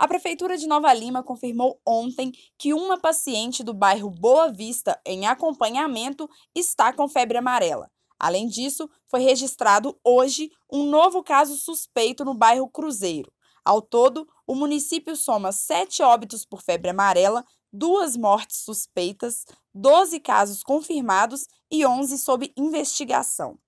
A Prefeitura de Nova Lima confirmou ontem que uma paciente do bairro Boa Vista, em acompanhamento, está com febre amarela. Além disso, foi registrado hoje um novo caso suspeito no bairro Cruzeiro. Ao todo, o município soma sete óbitos por febre amarela, duas mortes suspeitas, 12 casos confirmados e 11 sob investigação.